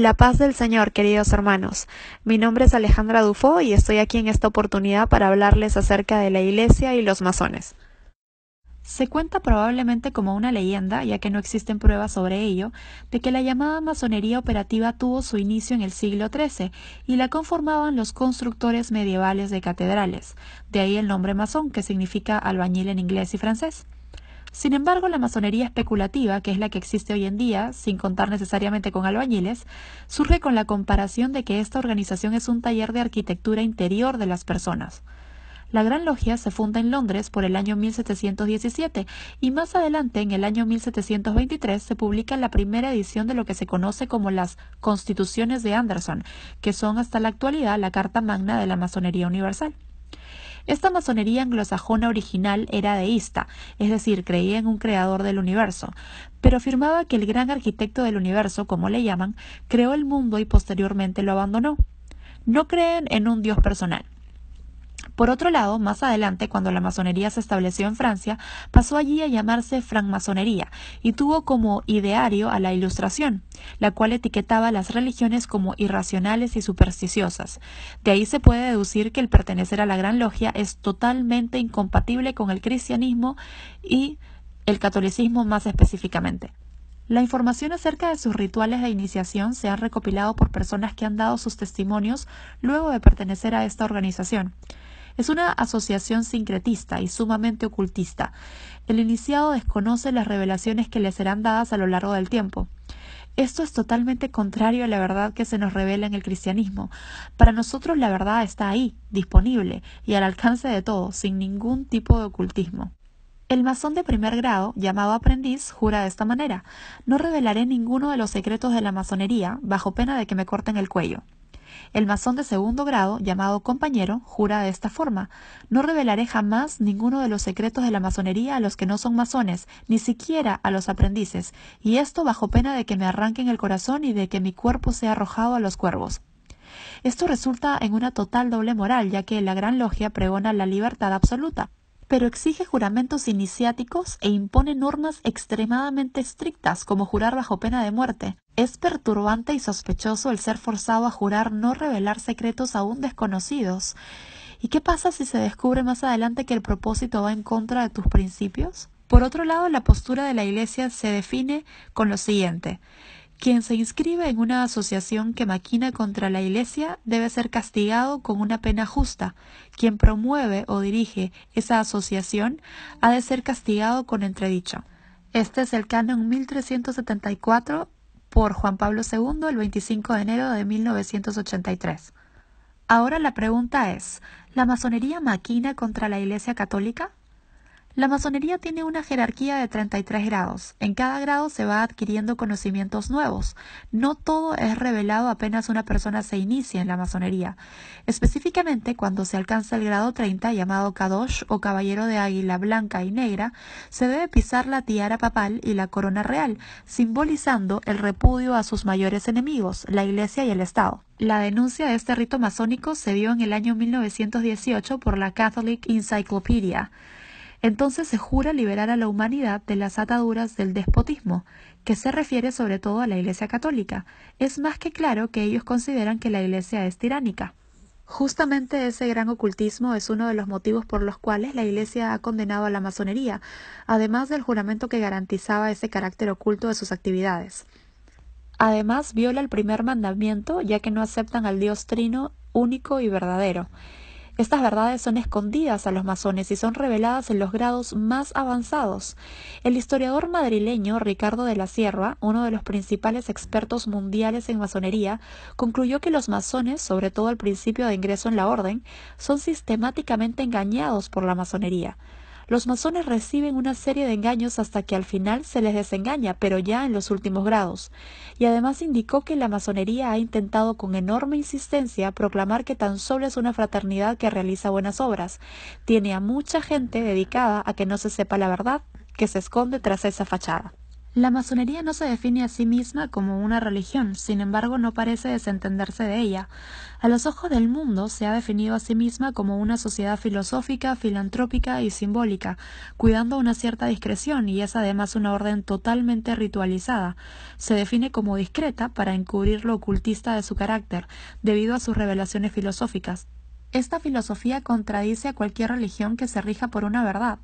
La paz del Señor, queridos hermanos. Mi nombre es Alejandra Dufo y estoy aquí en esta oportunidad para hablarles acerca de la Iglesia y los masones. Se cuenta probablemente como una leyenda, ya que no existen pruebas sobre ello, de que la llamada masonería operativa tuvo su inicio en el siglo XIII y la conformaban los constructores medievales de catedrales, de ahí el nombre masón, que significa albañil en inglés y francés. Sin embargo, la masonería especulativa, que es la que existe hoy en día, sin contar necesariamente con albañiles, surge con la comparación de que esta organización es un taller de arquitectura interior de las personas. La Gran Logia se funda en Londres por el año 1717 y más adelante, en el año 1723, se publica la primera edición de lo que se conoce como las Constituciones de Anderson, que son hasta la actualidad la Carta Magna de la Masonería Universal. Esta masonería anglosajona original era deísta, es decir, creía en un creador del universo, pero afirmaba que el gran arquitecto del universo, como le llaman, creó el mundo y posteriormente lo abandonó. No creen en un Dios personal. Por otro lado, más adelante, cuando la masonería se estableció en Francia, pasó allí a llamarse francmasonería y tuvo como ideario a la Ilustración, la cual etiquetaba las religiones como irracionales y supersticiosas. De ahí se puede deducir que el pertenecer a la Gran Logia es totalmente incompatible con el cristianismo y el catolicismo más específicamente. La información acerca de sus rituales de iniciación se ha recopilado por personas que han dado sus testimonios luego de pertenecer a esta organización. Es una asociación sincretista y sumamente ocultista. El iniciado desconoce las revelaciones que le serán dadas a lo largo del tiempo. Esto es totalmente contrario a la verdad que se nos revela en el cristianismo. Para nosotros la verdad está ahí, disponible y al alcance de todos, sin ningún tipo de ocultismo. El masón de primer grado, llamado aprendiz, jura de esta manera, no revelaré ninguno de los secretos de la masonería, bajo pena de que me corten el cuello. El masón de segundo grado, llamado compañero, jura de esta forma, no revelaré jamás ninguno de los secretos de la masonería a los que no son masones, ni siquiera a los aprendices, y esto bajo pena de que me arranquen el corazón y de que mi cuerpo sea arrojado a los cuervos. Esto resulta en una total doble moral, ya que la Gran Logia pregona la libertad absoluta, pero exige juramentos iniciáticos e impone normas extremadamente estrictas, como jurar bajo pena de muerte, es perturbante y sospechoso el ser forzado a jurar no revelar secretos aún desconocidos. ¿Y qué pasa si se descubre más adelante que el propósito va en contra de tus principios? Por otro lado, la postura de la Iglesia se define con lo siguiente. Quien se inscribe en una asociación que maquina contra la Iglesia debe ser castigado con una pena justa. Quien promueve o dirige esa asociación ha de ser castigado con entredicho. Este es el canon 1374 por Juan Pablo II el 25 de enero de 1983. Ahora la pregunta es, ¿la masonería maquina contra la Iglesia Católica? La masonería tiene una jerarquía de 33 grados. En cada grado se va adquiriendo conocimientos nuevos. No todo es revelado apenas una persona se inicia en la masonería. Específicamente, cuando se alcanza el grado 30, llamado Kadosh o Caballero de Águila Blanca y Negra, se debe pisar la tiara papal y la corona real, simbolizando el repudio a sus mayores enemigos, la Iglesia y el Estado. La denuncia de este rito masónico se dio en el año 1918 por la Catholic Encyclopedia entonces se jura liberar a la humanidad de las ataduras del despotismo, que se refiere sobre todo a la Iglesia católica. Es más que claro que ellos consideran que la Iglesia es tiránica. Justamente ese gran ocultismo es uno de los motivos por los cuales la Iglesia ha condenado a la masonería, además del juramento que garantizaba ese carácter oculto de sus actividades. Además viola el primer mandamiento, ya que no aceptan al Dios trino único y verdadero. Estas verdades son escondidas a los masones y son reveladas en los grados más avanzados. El historiador madrileño Ricardo de la Sierra, uno de los principales expertos mundiales en masonería, concluyó que los masones, sobre todo al principio de ingreso en la orden, son sistemáticamente engañados por la masonería. Los masones reciben una serie de engaños hasta que al final se les desengaña, pero ya en los últimos grados. Y además indicó que la masonería ha intentado con enorme insistencia proclamar que tan solo es una fraternidad que realiza buenas obras. Tiene a mucha gente dedicada a que no se sepa la verdad que se esconde tras esa fachada. La masonería no se define a sí misma como una religión, sin embargo no parece desentenderse de ella. A los ojos del mundo se ha definido a sí misma como una sociedad filosófica, filantrópica y simbólica, cuidando una cierta discreción y es además una orden totalmente ritualizada. Se define como discreta para encubrir lo ocultista de su carácter, debido a sus revelaciones filosóficas. Esta filosofía contradice a cualquier religión que se rija por una verdad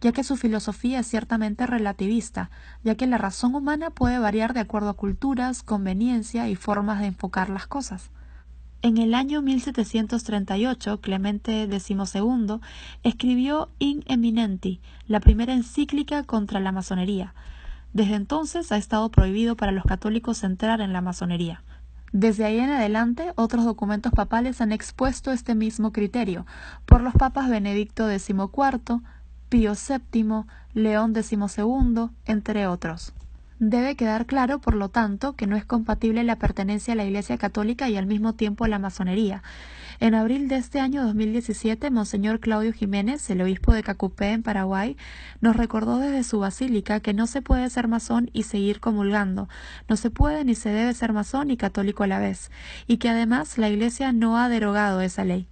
ya que su filosofía es ciertamente relativista, ya que la razón humana puede variar de acuerdo a culturas, conveniencia y formas de enfocar las cosas. En el año 1738, Clemente XII escribió In Eminenti, la primera encíclica contra la masonería. Desde entonces ha estado prohibido para los católicos entrar en la masonería. Desde ahí en adelante, otros documentos papales han expuesto este mismo criterio por los papas Benedicto XIV, Pío VII, León XII, entre otros. Debe quedar claro, por lo tanto, que no es compatible la pertenencia a la Iglesia Católica y al mismo tiempo a la masonería. En abril de este año 2017, Monseñor Claudio Jiménez, el obispo de Cacupé, en Paraguay, nos recordó desde su basílica que no se puede ser masón y seguir comulgando, no se puede ni se debe ser masón y católico a la vez, y que además la Iglesia no ha derogado esa ley.